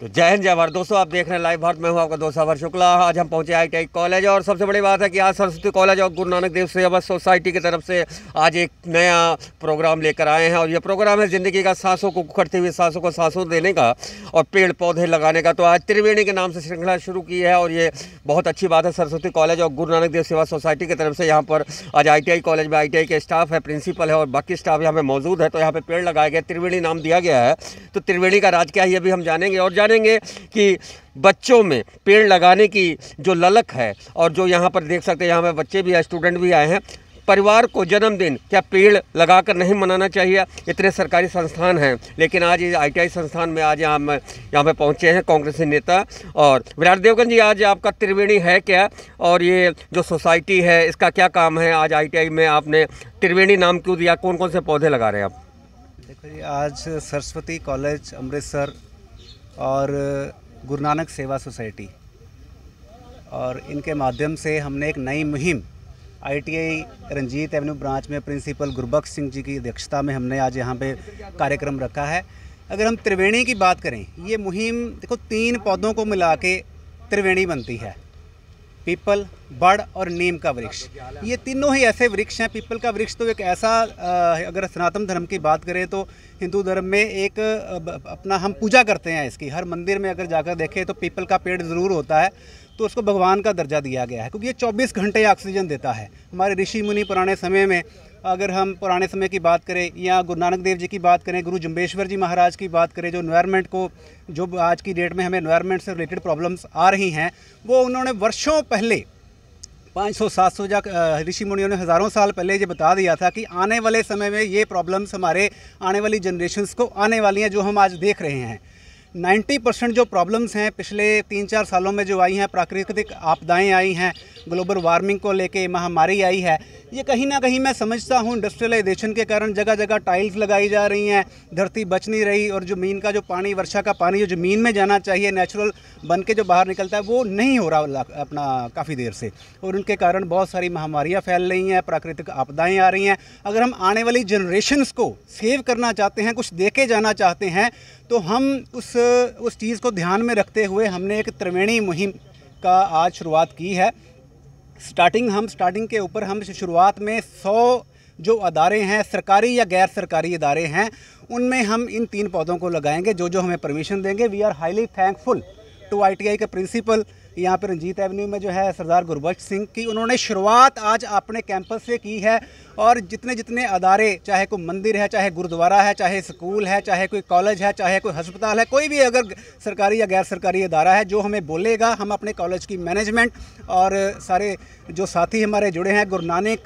तो जय हिंद जय भारत दोस्तों आप देख रहे हैं लाइव भारत में हूँ आपका दोस्त अवर शुक्ला आज हम पहुंचे आई टी कॉलेज और सबसे बड़ी बात है कि आज सरस्वती कॉलेज और गुरु नानक देव सेवा सोसाइटी की तरफ से आज एक नया प्रोग्राम लेकर आए हैं और ये प्रोग्राम है ज़िंदगी का सांसों को उखड़ते हुए सांसों को सांसों देने का और पेड़ पौधे लगाने का तो आज त्रिवेणी के नाम से श्रृंखला शुरू की है और ये बहुत अच्छी बात है सरस्वती कॉलेज और गुरु नानक देव सेवा सोसाइटी की तरफ से यहाँ पर आज आई कॉलेज में आई के स्टाफ है प्रिंसिपल है और बाकी स्टाफ यहाँ पर मौजूद है तो यहाँ पर पेड़ लगाया गया त्रिवेणी नाम दिया गया है तो त्रिवेणी का राज क्या है ये भी हम जानेंगे और जानेंगे देखेंगे कि बच्चों में पेड़ लगाने की जो ललक है और जो यहाँ पर देख सकते हैं यहाँ पर बच्चे भी स्टूडेंट भी आए हैं परिवार को जन्मदिन क्या पेड़ लगाकर नहीं मनाना चाहिए इतने सरकारी संस्थान हैं लेकिन आज आईटीआई संस्थान में आज में यहाँ पे पहुँचे हैं कांग्रेसी नेता और विराट देवगन जी आज आपका त्रिवेणी है क्या और ये जो सोसाइटी है इसका क्या काम है आज आईटीआई में आपने त्रिवेणी नाम क्यों दिया कौन कौन से पौधे लगा रहे हैं आप देखो जी आज सरस्वती कॉलेज अमृतसर और गुरु नानक सेवा सोसाइटी और इनके माध्यम से हमने एक नई मुहिम आईटीआई रंजीत एवेन्यू ब्रांच में प्रिंसिपल गुरबख्श सिंह जी की अध्यक्षता में हमने आज यहाँ पे कार्यक्रम रखा है अगर हम त्रिवेणी की बात करें ये मुहिम देखो तीन पौधों को मिला के त्रिवेणी बनती है पीपल बड़ और नीम का वृक्ष ये तीनों ही ऐसे वृक्ष हैं पीपल का वृक्ष तो एक ऐसा अगर सनातन धर्म की बात करें तो हिंदू धर्म में एक अपना हम पूजा करते हैं इसकी हर मंदिर में अगर जाकर देखें तो पीपल का पेड़ ज़रूर होता है तो उसको भगवान का दर्जा दिया गया है क्योंकि ये 24 घंटे ऑक्सीजन देता है हमारे ऋषि मुनि पुराने समय में अगर हम पुराने समय की बात करें या गुरु नानक देव जी की बात करें गुरु जम्बेश्वर जी महाराज की बात करें जो इन्वायरमेंट को जो आज की डेट में हमें इन्वायरमेंट से रिलेटेड प्रॉब्लम्स आ रही हैं वो उन्होंने वर्षों पहले 500 700 या ऋषि मुनियों ने हज़ारों साल पहले ये बता दिया था कि आने वाले समय में ये प्रॉब्लम्स हमारे आने वाली जनरेशन्स को आने वाली हैं जो हम आज देख रहे हैं 90 परसेंट जो प्रॉब्लम्स हैं पिछले तीन चार सालों में जो आई हैं प्राकृतिक आपदाएं आई हैं ग्लोबल वार्मिंग को लेके महामारी आई है ये कहीं ना कहीं मैं समझता हूँ इंडस्ट्रियलाइजेशन के कारण जगह जगह टाइल्स लगाई जा रही हैं धरती बच नहीं रही और ज़मीन का जो पानी वर्षा का पानी जो ज़मीन में जाना चाहिए नेचुरल बन के जो बाहर निकलता है वो नहीं हो रहा अपना काफ़ी देर से और उनके कारण बहुत सारी महामारियाँ फैल रही हैं प्राकृतिक आपदाएँ आ रही हैं अगर हम आने वाली जनरेशन्स को सेव करना चाहते हैं कुछ देके जाना चाहते हैं तो हम उस उस चीज़ को ध्यान में रखते हुए हमने एक त्रिवेणी मुहिम का आज शुरुआत की है स्टार्टिंग हम स्टार्टिंग के ऊपर हम शुरुआत में सौ जो अदारे हैं सरकारी या गैर सरकारी अदारे हैं उनमें हम इन तीन पौधों को लगाएंगे जो जो हमें परमिशन देंगे we are highly thankful to I K principal यहाँ पर रंजीत एवेन्यू में जो है सरदार गुरबख्श सिंह की उन्होंने शुरुआत आज अपने कैंपस से की है और जितने जितने अदारे चाहे कोई मंदिर है चाहे गुरुद्वारा है चाहे स्कूल है चाहे कोई कॉलेज है चाहे कोई हस्पताल है कोई भी अगर सरकारी या गैर सरकारी अदारा है जो हमें बोलेगा हम अपने कॉलेज की मैनेजमेंट और सारे जो साथी हमारे जुड़े हैं गुरु नानक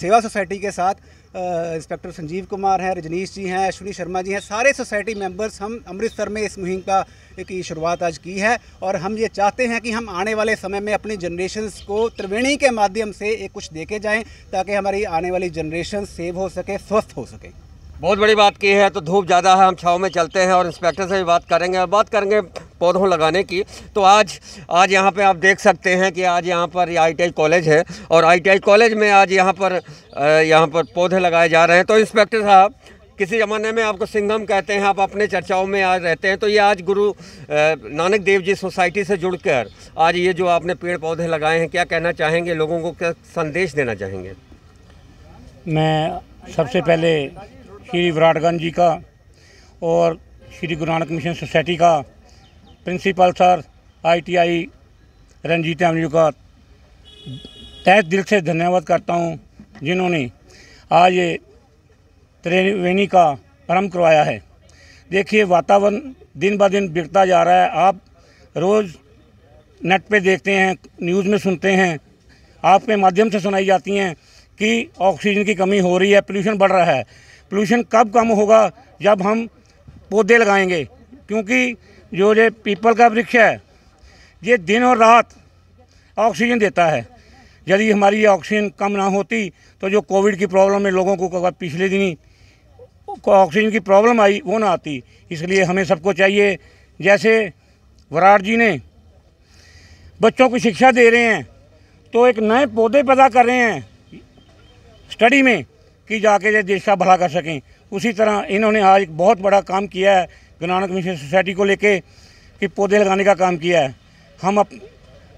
सेवा सोसाइटी के साथ इंस्पेक्टर संजीव कुमार हैं रजनीश जी हैं अश्विनी शर्मा जी हैं सारे सोसाइटी मेंबर्स हम अमृतसर में इस मुहिम का की शुरुआत आज की है और हम ये चाहते हैं कि हम आने वाले समय में अपनी जनरेशन्स को त्रिवेणी के माध्यम से एक कुछ देखे जाएँ ताकि हमारी आने वाली जनरेशन सेव हो सके स्वस्थ हो सके बहुत बड़ी बात की है तो धूप ज़्यादा है हम छाव में चलते हैं और इंस्पेक्टर से भी बात करेंगे और बात करेंगे पौधों लगाने की तो आज आज यहाँ पे आप देख सकते हैं कि आज यहाँ पर आई कॉलेज है और आई कॉलेज में आज यहाँ पर यहाँ पर पौधे लगाए जा रहे हैं तो इंस्पेक्टर साहब किसी ज़माने में आपको सिंगम कहते हैं आप अपने चर्चाओं में आज रहते हैं तो ये आज गुरु नानक देव जी सोसाइटी से कर आज ये जो आपने पेड़ पौधे लगाए हैं क्या कहना चाहेंगे लोगों को क्या संदेश देना चाहेंगे मैं सबसे पहले श्री विराटगंज जी का और श्री गुरु नानक मिशन सोसाइटी का principal sir ITI Ranjit avenue का तय दिल से धन्यवाद करता हूँ जिन्होंने आज ये त्रिवेणी का आरम्भ करवाया है देखिए वातावरण दिन ब दिन बिगड़ता जा रहा है आप रोज़ नेट पे देखते हैं न्यूज़ में सुनते हैं आपके माध्यम से सुनाई जाती हैं कि ऑक्सीजन की कमी हो रही है पोल्यूशन बढ़ रहा है पोल्यूशन कब कम होगा जब हम पौधे लगाएंगे क्योंकि जो ये पीपल का वृक्ष है ये दिन और रात ऑक्सीजन देता है यदि हमारी ऑक्सीजन कम ना होती तो जो कोविड की प्रॉब्लम में लोगों को पिछले दिन ही ऑक्सीजन की प्रॉब्लम आई वो ना आती इसलिए हमें सबको चाहिए जैसे वराड़ जी ने बच्चों को शिक्षा दे रहे हैं तो एक नए पौधे पैदा कर रहे हैं स्टडी में कि जाके ये देश का भला कर सकें उसी तरह इन्होंने आज बहुत बड़ा काम किया है गनानक मिशन सोसाइटी को लेके कि पौधे लगाने का काम किया है हम अप,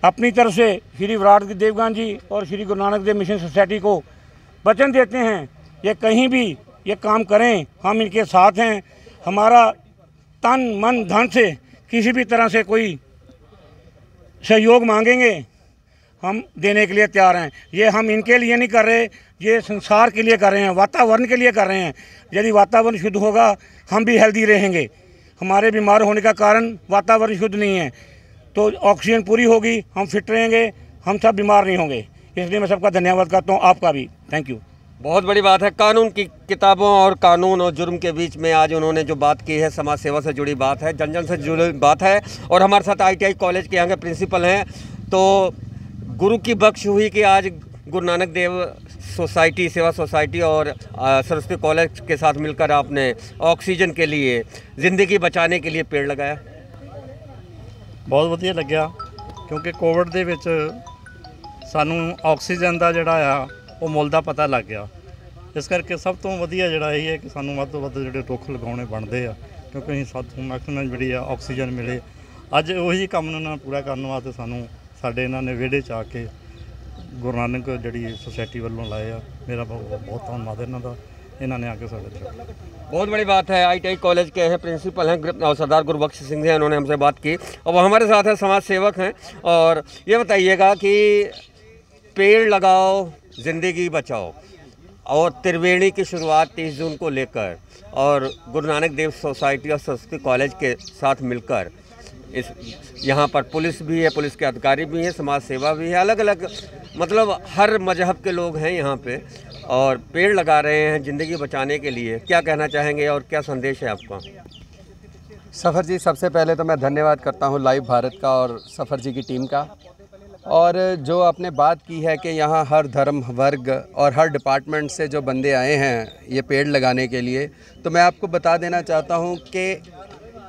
अपनी तरफ से श्री विराट देवगान जी और श्री गुरु नानक देव मिशन सोसाइटी को वचन देते हैं ये कहीं भी ये काम करें हम इनके साथ हैं हमारा तन मन धन से किसी भी तरह से कोई सहयोग मांगेंगे हम देने के लिए तैयार हैं ये हम इनके लिए नहीं कर रहे ये संसार के लिए कर रहे हैं वातावरण के लिए कर रहे हैं यदि वातावरण शुद्ध होगा हम भी हेल्दी रहेंगे हमारे बीमार होने का कारण वातावरण शुद्ध नहीं है तो ऑक्सीजन पूरी होगी हम फिट रहेंगे हम सब बीमार नहीं होंगे इसलिए मैं सबका धन्यवाद करता हूँ आपका भी थैंक यू बहुत बड़ी बात है कानून की किताबों और कानून और जुर्म के बीच में आज उन्होंने जो बात की है समाज सेवा से जुड़ी बात है जन जन से जुड़ी बात है और हमारे साथ आईटीआई कॉलेज के यहाँ के प्रिंसिपल हैं तो गुरु की बख्श हुई कि आज गुरु नानक देव सोसाइटी सेवा सोसाइटी और सरस्वती कॉलेज के साथ मिलकर आपने ऑक्सीजन के लिए ज़िंदगी बचाने के लिए ਪੇੜ ਲਗਾਇਆ ਬਹੁਤ ਵਧੀਆ ਲੱਗਿਆ ਕਿਉਂਕਿ ਕੋਵਿਡ ਦੇ ਵਿੱਚ ਸਾਨੂੰ ਆਕਸੀਜਨ ਦਾ ਜਿਹੜਾ ਆ ਉਹ ਮੁੱਲ ਦਾ ਪਤਾ ਲੱਗ ਗਿਆ ਇਸ ਕਰਕੇ ਸਭ ਤੋਂ ਵਧੀਆ ਜਿਹੜਾ ਇਹ ਹੈ ਕਿ ਸਾਨੂੰ ਵੱਧ ਤੋਂ ਵੱਧ ਜਿਹੜੇ ਰੁੱਖ ਲਗਾਉਣੇ ਬਣਦੇ ਆ ਕਿਉਂਕਿ ਅਸੀਂ ਸਾਨੂੰ ਮੈਕਸਿਮਮ ਜਿਹੜੀ ਆ ਆਕਸੀਜਨ ਮਿਲੇ ਅੱਜ ਉਹੀ ਕੰਮ ਨੂੰ ਨਾ ਪੂਰਾ ਕਰਨ ਵਾਸਤੇ ਸਾਨੂੰ ਸਾਡੇ ਇਹਨਾਂ ਨੇ ਵਿਹੜੇ ਚ ਆ ਕੇ गुरु नानक जी ਸੁਸਾਇਟੀ वालों ਲਾਏ मेरा बहुत बहुत ਧੰਨਵਾਦ ਇਹਨਾਂ इन्होंने ਇਹਨਾਂ ने आके स्वागत किया बहुत बड़ी बात है आई टी आई कॉलेज के हैं प्रिंसिपल हैं सरदार गुरुबख्श सिंह हैं उन्होंने हमसे बात की और वो हमारे साथ हैं समाज सेवक हैं और ये बताइएगा कि पेड़ लगाओ ज़िंदगी बचाओ और त्रिवेणी की शुरुआत तीस जून को लेकर और गुरु नानक देव सोसाइटी और संस्कृत कॉलेज के साथ मिलकर इस यहाँ पर पुलिस भी है पुलिस के अधिकारी भी हैं समाज सेवा भी है अलग अलग मतलब हर मजहब के लोग हैं यहाँ पे और पेड़ लगा रहे हैं ज़िंदगी बचाने के लिए क्या कहना चाहेंगे और क्या संदेश है आपका सफ़र जी सबसे पहले तो मैं धन्यवाद करता हूँ लाइव भारत का और सफ़र जी की टीम का और जो आपने बात की है कि यहाँ हर धर्म वर्ग और हर डिपार्टमेंट से जो बंदे आए हैं ये पेड़ लगाने के लिए तो मैं आपको बता देना चाहता हूँ कि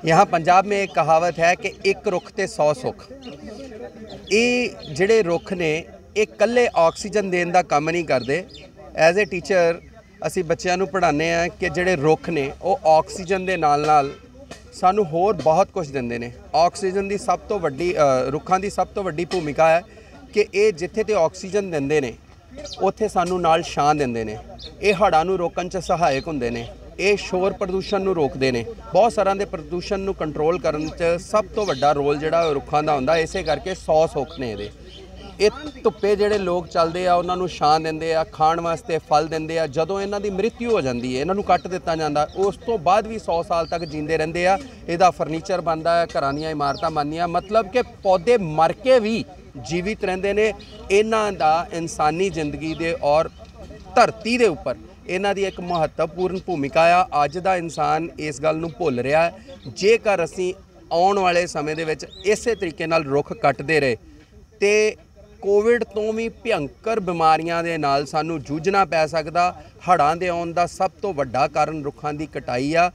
ਯਹਾਂ ਪੰਜਾਬ ਮੇ ਇੱਕ ਕਹਾਵਤ ਹੈ ਕਿ ਇੱਕ ਰੁੱਖ ਤੇ 100 ਸੁੱਖ ਇਹ ਜਿਹੜੇ ਰੁੱਖ ਨੇ ਇਹ ਕੱਲੇ ਆਕਸੀਜਨ ਦੇਣ ਦਾ ਕੰਮ ਨਹੀਂ ਕਰਦੇ ਐਜ਼ ਅ ਟੀਚਰ ਅਸੀਂ ਬੱਚਿਆਂ ਨੂੰ ਪੜ੍ਹਾਉਂਦੇ ਆ ਕਿ ਜਿਹੜੇ ਰੁੱਖ ਨੇ ਉਹ ਆਕਸੀਜਨ ਦੇ ਨਾਲ ਨਾਲ ਸਾਨੂੰ ਹੋਰ ਬਹੁਤ ਕੁਝ ਦਿੰਦੇ ਨੇ ਆਕਸੀਜਨ ਦੀ ਸਭ ਤੋਂ ਵੱਡੀ ਰੁੱਖਾਂ ਦੀ ਸਭ ਤੋਂ ਵੱਡੀ ਭੂਮਿਕਾ ਹੈ ਕਿ ਇਹ ਜਿੱਥੇ ਤੇ ਆਕਸੀਜਨ ਦਿੰਦੇ ਨੇ ਉੱਥੇ ਸਾਨੂੰ ਨਾਲ ਛਾਂ ਦਿੰਦੇ ਨੇ ਇਹ ਹੜਾਂ ਨੂੰ ਰੋਕਣ 'ਚ ਸਹਾਇਕ ਹੁੰਦੇ ਨੇ ਇਹ ਸ਼ੋਰ ਪ੍ਰਦੂਸ਼ਣ ਨੂੰ ਰੋਕਦੇ ਨੇ ਬਹੁਤ ਸਾਰਾਂ ਦੇ ਪ੍ਰਦੂਸ਼ਣ ਨੂੰ ਕੰਟਰੋਲ ਕਰਨ 'ਚ ਸਭ ਤੋਂ ਵੱਡਾ ਰੋਲ ਜਿਹੜਾ ਰੁੱਖਾਂ ਦਾ ਹੁੰਦਾ ਇਸੇ ਕਰਕੇ ਸੌ ਸੋਖ ਨੇ ਇਹਦੇ ਇਹ ਧੁੱਪੇ ਜਿਹੜੇ ਲੋਕ ਚੱਲਦੇ ਆ ਉਹਨਾਂ ਨੂੰ ਛਾਂ ਦਿੰਦੇ ਆ ਖਾਣ ਵਾਸਤੇ ਫਲ ਦਿੰਦੇ ਆ ਜਦੋਂ ਇਹਨਾਂ ਦੀ ਮ੍ਰਿਤਿਉ ਹੋ ਜਾਂਦੀ ਹੈ ਇਹਨਾਂ ਨੂੰ ਕੱਟ ਦਿੱਤਾ ਜਾਂਦਾ ਉਸ ਤੋਂ ਬਾਅਦ ਵੀ 100 ਸਾਲ ਤੱਕ ਜਿੰਦੇ ਰਹਿੰਦੇ ਆ ਇਹਦਾ ਫਰਨੀਚਰ ਬਣਦਾ ਹੈ ਘਰਾਂ ਦੀਆਂ ਇਮਾਰਤਾਂ ਬਣਦੀਆਂ ਮਤਲਬ ਕਿ ਪੌਦੇ ਮਰ ਕੇ ਵੀ ਜੀਵਿਤ ਰਹਿੰਦੇ ਨੇ ਇਹਨਾਂ ਦਾ ਇਨਸਾਨੀ ਜ਼ਿੰਦਗੀ ਦੇ ਔਰ ਧਰਤੀ ਦੇ ਉੱਪਰ ਇਹਨਾਂ ਦੀ ਇੱਕ ਮਹੱਤਵਪੂਰਨ ਭੂਮਿਕਾ ਆ ਅੱਜ ਦਾ ਇਨਸਾਨ ਇਸ ਗੱਲ ਨੂੰ ਭੁੱਲ ਰਿਹਾ ਜੇਕਰ ਅਸੀਂ ਆਉਣ ਵਾਲੇ ਸਮੇਂ ਦੇ ਵਿੱਚ ਇਸੇ ਤਰੀਕੇ ਨਾਲ ਰੁੱਖ ਕੱਟਦੇ ਰਹੇ ਤੇ ਕੋਵਿਡ ਤੋਂ ਵੀ ਭਿਆੰਕਰ ਬਿਮਾਰੀਆਂ ਦੇ ਨਾਲ ਸਾਨੂੰ ਜੂਝਣਾ ਪੈ ਸਕਦਾ ਹੜਾਂ ਦੇ ਆਉਣ ਦਾ ਸਭ ਤੋਂ ਵੱਡਾ ਕਾਰਨ ਰੁੱਖਾਂ ਦੀ ਕਟਾਈ ਆ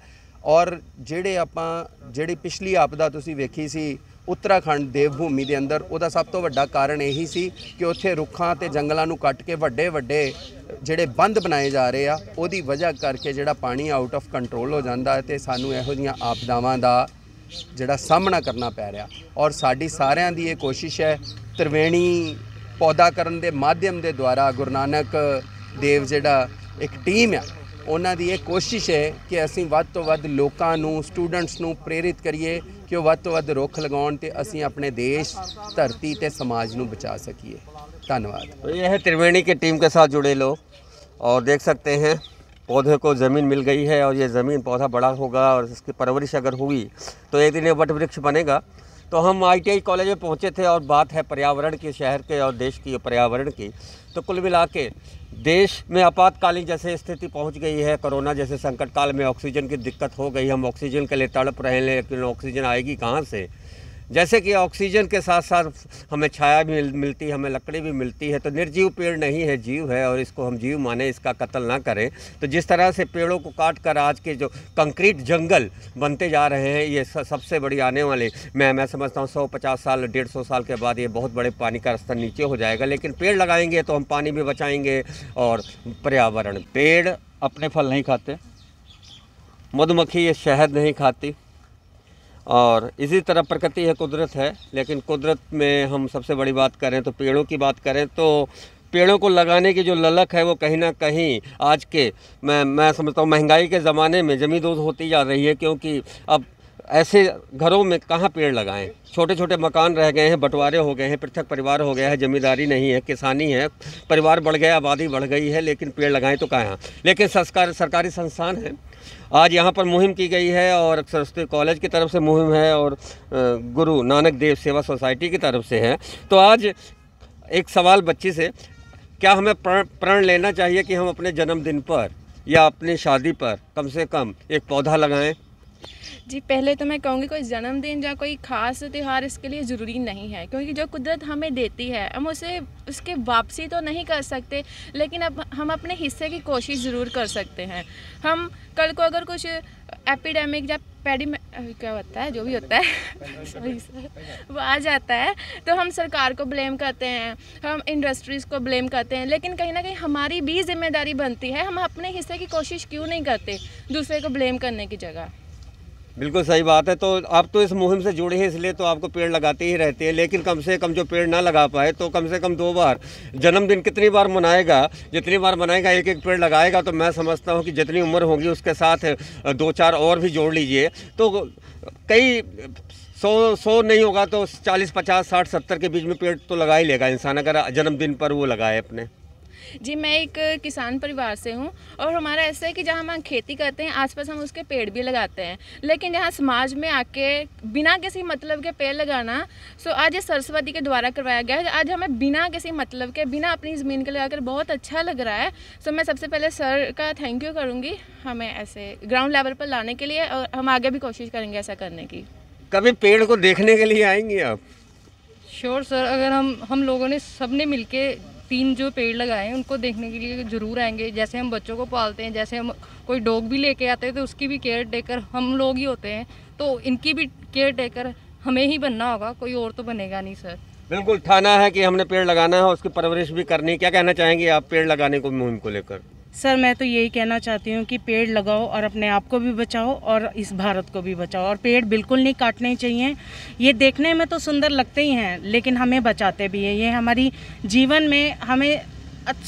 ਔਰ ਜਿਹੜੇ ਆਪਾਂ ਜਿਹੜੀ ਪਿਛਲੀ ਆਪਦਾ ਤੁਸੀਂ ਵੇਖੀ ਸੀ ਉੱਤਰਾਖੰਡ ਦੇਵ ਭੂਮੀ ਦੇ ਅੰਦਰ ਉਹਦਾ ਸਭ ਤੋਂ ਵੱਡਾ ਕਾਰਨ ਇਹੀ ਸੀ ਕਿ ਉੱਥੇ ਰੁੱਖਾਂ ਤੇ ਜੰਗਲਾਂ ਨੂੰ ਕੱਟ ਕੇ ਵੱਡੇ ਵੱਡੇ ਜਿਹੜੇ ਬੰਦ ਬਣਾਏ ਜਾ ਰਹੇ ਆ ਉਹਦੀ ਵਜ੍ਹਾ ਕਰਕੇ ਜਿਹੜਾ ਪਾਣੀ ਆਊਟ ਆਫ ਕੰਟਰੋਲ ਹੋ ਜਾਂਦਾ ਹੈ ਤੇ ਸਾਨੂੰ ਇਹੋ ਜੀਆਂ ਆਪਦਾਵਾਂ ਦਾ ਜਿਹੜਾ ਸਾਹਮਣਾ ਕਰਨਾ ਪੈ ਰਿਹਾ ਔਰ ਸਾਡੀ ਸਾਰਿਆਂ ਦੀ ਇਹ ਕੋਸ਼ਿਸ਼ ਹੈ ਤ੍ਰਿਵੇਣੀ ਪੌਦਾ ਕਰਨ ਦੇ ਮਾਧਿਅਮ ਦੇ ਦੁਆਰਾ ਗੁਰੂ ਨਾਨਕ ਦੇਵ ਜਿਹੜਾ ਇੱਕ ਟੀਮ ਆ ਉਹਨਾਂ ਦੀ ਇਹ ਕੋਸ਼ਿਸ਼ ਹੈ ਕਿ ਅਸੀਂ ਵੱਧ ਤੋਂ ਵੱਧ ਲੋਕਾਂ ਨੂੰ ਸਟੂਡੈਂਟਸ ਨੂੰ ਪ੍ਰੇਰਿਤ ਕਰੀਏ कि वो तो वो रुख लगाते असी अपने देश धरती तो समाज ਤੇ बचा सकी ਬਚਾ ये है त्रिवेणी की टीम के साथ जुड़े लोग और देख सकते हैं पौधे को ज़मीन मिल गई है और ये ज़मीन पौधा बड़ा होगा और इसकी परवरिश अगर हुई तो एक दिन ये वट वृक्ष बनेगा तो हम आईटीआई कॉलेज में पहुंचे थे और बात है पर्यावरण की शहर के और देश की पर्यावरण की तो कुल मिला के देश में आपातकालीन जैसे स्थिति पहुंच गई है कोरोना जैसे संकट काल में ऑक्सीजन की दिक्कत हो गई हम ऑक्सीजन के लिए तड़प रहे हैं लेकिन ऑक्सीजन आएगी कहाँ से जैसे कि ऑक्सीजन के साथ साथ हमें छाया भी मिलती है हमें लकड़ी भी मिलती है तो निर्जीव पेड़ नहीं है जीव है और इसको हम जीव माने इसका कत्ल ना करें तो जिस तरह से पेड़ों को काट कर आज के जो कंक्रीट जंगल बनते जा रहे हैं ये सबसे बड़ी आने वाली मैं मैं समझता हूँ सौ पचास साल डेढ़ सौ साल के बाद ये बहुत बड़े पानी का स्तर नीचे हो जाएगा लेकिन पेड़ लगाएंगे तो हम पानी भी बचाएंगे और पर्यावरण पेड़ अपने फल नहीं खाते मधुमक्खी ये शहद नहीं खाती और इसी तरह प्रकृति है कुदरत है लेकिन कुदरत में हम सबसे बड़ी बात करें तो पेड़ों की बात करें तो पेड़ों को लगाने की जो ललक है वो कहीं ना कहीं आज के मैं मैं समझता हूँ महंगाई के ज़माने में जमी दोस्त होती जा रही है क्योंकि अब ऐसे घरों में कहाँ पेड़ लगाएं छोटे छोटे मकान रह गए हैं बंटवारे हो गए हैं पृथक परिवार हो गया है जमींदारी नहीं है किसानी है परिवार बढ़ गया आबादी बढ़ गई है लेकिन पेड़ लगाएं तो कहाँ लेकिन सरकार सरकारी संस्थान हैं आज यहाँ पर मुहिम की गई है और सरस्वती कॉलेज की तरफ से मुहिम है और गुरु नानक देव सेवा सोसाइटी की तरफ से है तो आज एक सवाल बच्ची से क्या हमें प्रण लेना चाहिए कि हम अपने जन्मदिन पर या अपनी शादी पर कम से कम एक पौधा लगाएं जी पहले तो मैं कहूँगी कोई जन्मदिन या कोई ख़ास त्यौहार इसके लिए ज़रूरी नहीं है क्योंकि जो कुदरत हमें देती है हम उसे उसके वापसी तो नहीं कर सकते लेकिन अब हम अपने हिस्से की कोशिश ज़रूर कर सकते हैं हम कल को अगर कुछ एपिडेमिक या पैडी क्या होता है जो भी होता है वो आ जाता है तो हम सरकार को ब्लेम करते हैं हम इंडस्ट्रीज़ को ब्लेम करते हैं लेकिन कहीं ना कहीं हमारी भी जिम्मेदारी बनती है हम अपने हिस्से की कोशिश क्यों नहीं करते दूसरे को ब्लेम करने की जगह बिल्कुल सही बात है तो आप तो इस मुहिम से जुड़े हैं इसलिए तो आपको पेड़ लगाते ही रहते हैं लेकिन कम से कम जो पेड़ ना लगा पाए तो कम से कम दो बार जन्मदिन कितनी बार मनाएगा जितनी बार मनाएगा एक एक पेड़ लगाएगा तो मैं समझता हूँ कि जितनी उम्र होगी उसके साथ दो चार और भी जोड़ लीजिए तो कई सौ सौ नहीं होगा तो चालीस पचास साठ सत्तर के बीच में पेड़ तो लगा ही लेगा इंसान अगर जन्मदिन पर वो लगाए अपने जी मैं एक किसान परिवार से हूँ और हमारा ऐसा है कि जहाँ हम खेती करते हैं आसपास हम उसके पेड़ भी लगाते हैं लेकिन यहाँ समाज में आके बिना किसी मतलब के पेड़ लगाना सो आज ये सरस्वती के द्वारा करवाया गया है आज हमें बिना किसी मतलब के बिना अपनी ज़मीन के लगा बहुत अच्छा लग रहा है सो मैं सबसे पहले सर का थैंक यू करूँगी हमें ऐसे ग्राउंड लेवल पर लाने के लिए और हम आगे भी कोशिश करेंगे ऐसा करने की कभी पेड़ को देखने के लिए आएंगे आप श्योर sure, सर अगर हम हम लोगों ने सबने मिलके तीन जो पेड़ लगाए हैं उनको देखने के लिए ज़रूर आएंगे जैसे हम बच्चों को पालते हैं जैसे हम कोई डॉग भी लेके आते हैं तो उसकी भी केयर टेकर हम लोग ही होते हैं तो इनकी भी केयर टेकर हमें ही बनना होगा कोई और तो बनेगा नहीं सर बिल्कुल ठाना है कि हमने पेड़ लगाना है उसकी परवरिश भी करनी क्या कहना चाहेंगे आप पेड़ लगाने को मुहिम को लेकर सर मैं तो यही कहना चाहती हूँ कि पेड़ लगाओ और अपने आप को भी बचाओ और इस भारत को भी बचाओ और पेड़ बिल्कुल नहीं काटने चाहिए ये देखने में तो सुंदर लगते ही हैं लेकिन हमें बचाते भी हैं ये हमारी जीवन में हमें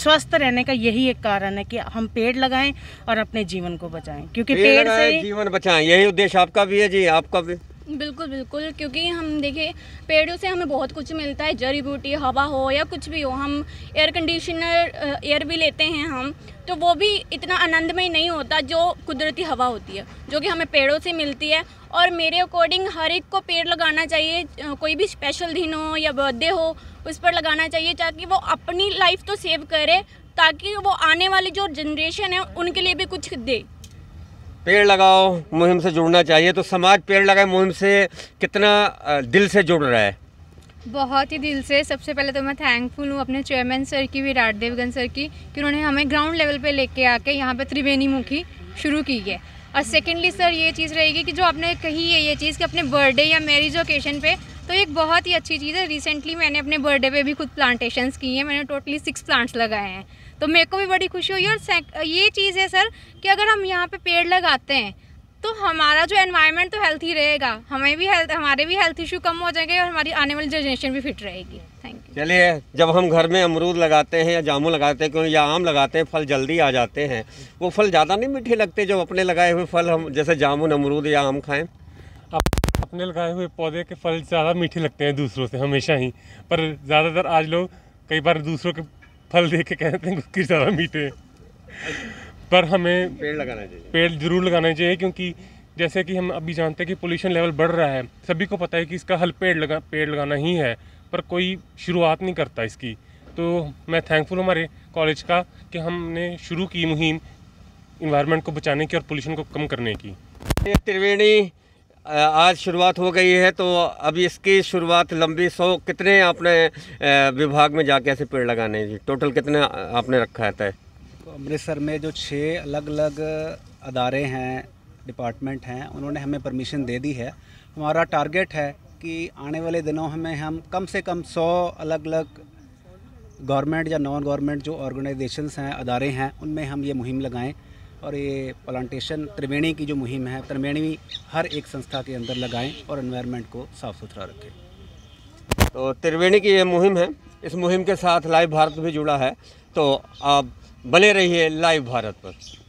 स्वस्थ रहने का यही एक कारण है कि हम पेड़ लगाएं और अपने जीवन को बचाएं क्योंकि पेड़, पेड़ से जीवन बचाएं यही उद्देश्य आपका भी है जी आपका भी बिल्कुल बिल्कुल क्योंकि हम देखिए पेड़ों से हमें बहुत कुछ मिलता है जड़ी बूटी हवा हो या कुछ भी हो हम एयर कंडीशनर एयर भी लेते हैं हम तो वो भी इतना आनंदमय नहीं होता जो कुदरती हवा होती है जो कि हमें पेड़ों से मिलती है और मेरे अकॉर्डिंग हर एक को पेड़ लगाना चाहिए कोई भी स्पेशल दिन हो या बर्थडे हो उस पर लगाना चाहिए ताकि वो अपनी लाइफ तो सेव करे ताकि वो आने वाली जो जनरेशन है उनके लिए भी कुछ दे पेड़ लगाओ मुहिम से जुड़ना चाहिए तो समाज पेड़ लगाए मुहिम से कितना दिल से जुड़ रहा है बहुत ही दिल से सबसे पहले तो मैं थैंकफुल हूँ अपने चेयरमैन सर की विराट देवगन सर की कि उन्होंने हमें ग्राउंड लेवल पे लेके आके यहाँ पे त्रिवेणी मुखी शुरू की है और सेकेंडली सर ये चीज़ रहेगी कि जो आपने कही है ये चीज़ कि अपने बर्थडे या मैरिज ओकेशन पे तो एक बहुत ही अच्छी चीज़ है रिसेंटली मैंने अपने बर्थडे पे भी खुद प्लांटेशंस की हैं मैंने टोटली सिक्स प्लांट्स लगाए हैं तो मेरे को भी बड़ी खुशी हुई और ये चीज़ है सर कि अगर हम यहाँ पे पेड़ लगाते हैं तो हमारा जो एनवायरनमेंट तो हेल्थी रहेगा हमें भी हेल्थ हमारे भी हेल्थ इशू कम हो जाएंगे और हमारी आने वाली जनरेशन भी फिट रहेगी थैंक यू चलिए जब हम घर में अमरूद लगाते हैं या जामुन लगाते हैं क्योंकि या आम लगाते हैं फल जल्दी आ जाते हैं वो फल ज़्यादा नहीं मीठे लगते जब अपने लगाए हुए फल हम जैसे जामुन अमरूद या आम खाएँ अपने लगाए हुए पौधे के फल ज़्यादा मीठे लगते हैं दूसरों से हमेशा ही पर ज़्यादातर आज लोग कई बार दूसरों के फल देख के कहते हैं कि ज़्यादा मीठे पर हमें पेड़ लगाना चाहिए पेड़ जरूर लगाना चाहिए क्योंकि जैसे कि हम अभी जानते हैं कि पोल्यूशन लेवल बढ़ रहा है सभी को पता है कि इसका हल पेड़ लगा पेड़ लगाना ही है पर कोई शुरुआत नहीं करता इसकी तो मैं थैंकफुल हमारे कॉलेज का कि हमने शुरू की मुहिम इन्वायरमेंट को बचाने की और पोल्यूशन को कम करने की त्रिवेणी आज शुरुआत हो गई है तो अब इसकी शुरुआत लंबी सौ कितने आपने विभाग में जाके ऐसे पेड़ लगाने हैं जी टोटल कितने आपने रखा रहता है तो अमृतसर में जो छः अलग अलग अदारे हैं डिपार्टमेंट हैं उन्होंने हमें परमिशन दे दी है हमारा टारगेट है कि आने वाले दिनों में हम कम से कम सौ अलग अलग गवर्नमेंट या नॉन गवर्नमेंट जो ऑर्गेनाइजेशंस हैं अदारे हैं उनमें हम ये मुहिम लगाएं और ये प्लांटेशन त्रिवेणी की जो मुहिम है त्रिवेणी हर एक संस्था के अंदर लगाएं और इन्वायरमेंट को साफ़ सुथरा रखें तो त्रिवेणी की ये मुहिम है इस मुहिम के साथ लाइव भारत भी जुड़ा है तो आप बने रहिए लाइव भारत पर